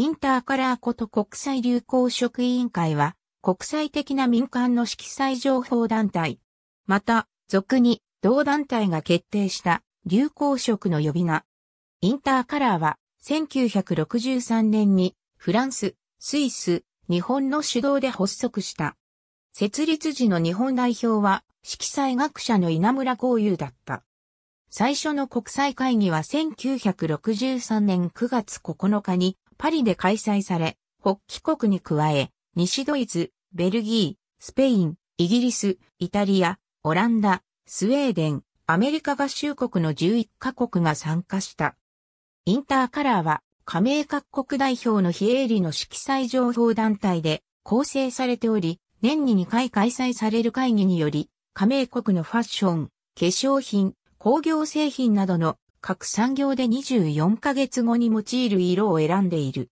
インターカラーこと国際流行職委員会は、国際的な民間の色彩情報団体。また、俗に、同団体が決定した流行色の呼び名。インターカラーは、1963年に、フランス、スイス、日本の主導で発足した。設立時の日本代表は、色彩学者の稲村豪雄だった。最初の国際会議は1963年9月9日にパリで開催され、北帰国に加え、西ドイツ、ベルギー、スペイン、イギリス、イタリア、オランダ、スウェーデン、アメリカ合衆国の11カ国が参加した。インターカラーは加盟各国代表の非営利の色彩情報団体で構成されており、年に2回開催される会議により、加盟国のファッション、化粧品、工業製品などの各産業で24ヶ月後に用いる色を選んでいる。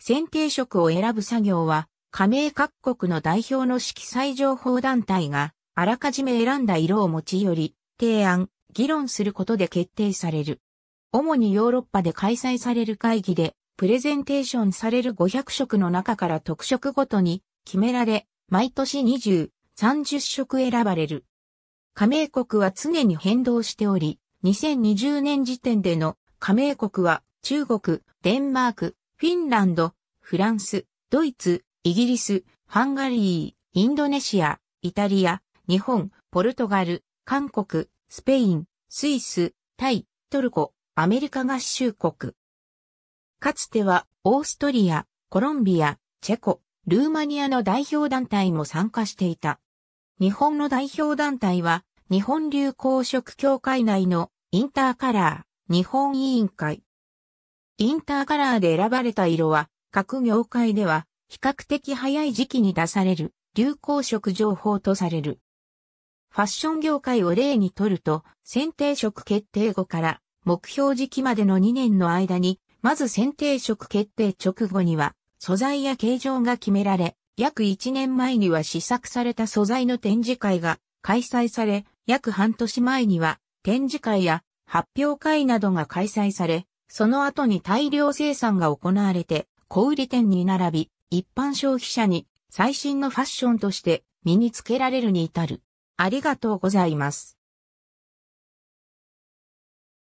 選定色を選ぶ作業は、加盟各国の代表の色彩情報団体が、あらかじめ選んだ色を持ち寄り、提案、議論することで決定される。主にヨーロッパで開催される会議で、プレゼンテーションされる500色の中から特色ごとに決められ、毎年20、30色選ばれる。加盟国は常に変動しており、2020年時点での加盟国は中国、デンマーク、フィンランド、フランス、ドイツ、イギリス、ハンガリー、インドネシア、イタリア、日本、ポルトガル、韓国、スペイン、スイス、タイ、トルコ、アメリカ合衆国。かつてはオーストリア、コロンビア、チェコ、ルーマニアの代表団体も参加していた。日本の代表団体は日本流行職協会内のインターカラー、日本委員会。インターカラーで選ばれた色は、各業界では、比較的早い時期に出される、流行色情報とされる。ファッション業界を例にとると、選定色決定後から、目標時期までの2年の間に、まず選定色決定直後には、素材や形状が決められ、約1年前には試作された素材の展示会が開催され、約半年前には展示会や発表会などが開催され、その後に大量生産が行われて、小売店に並び、一般消費者に最新のファッションとして身につけられるに至る。ありがとうございます。